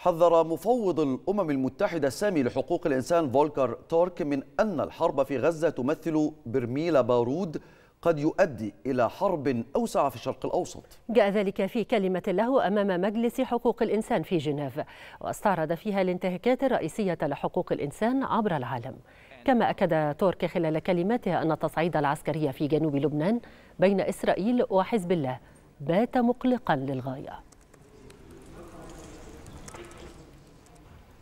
حذر مفوض الأمم المتحدة السامي لحقوق الإنسان فولكر تورك من أن الحرب في غزة تمثل برميل بارود قد يؤدي إلى حرب أوسع في الشرق الأوسط جاء ذلك في كلمة له أمام مجلس حقوق الإنسان في جنيف واستعرض فيها الانتهاكات الرئيسية لحقوق الإنسان عبر العالم كما أكد تورك خلال كلماته أن التصعيد العسكري في جنوب لبنان بين إسرائيل وحزب الله بات مقلقا للغاية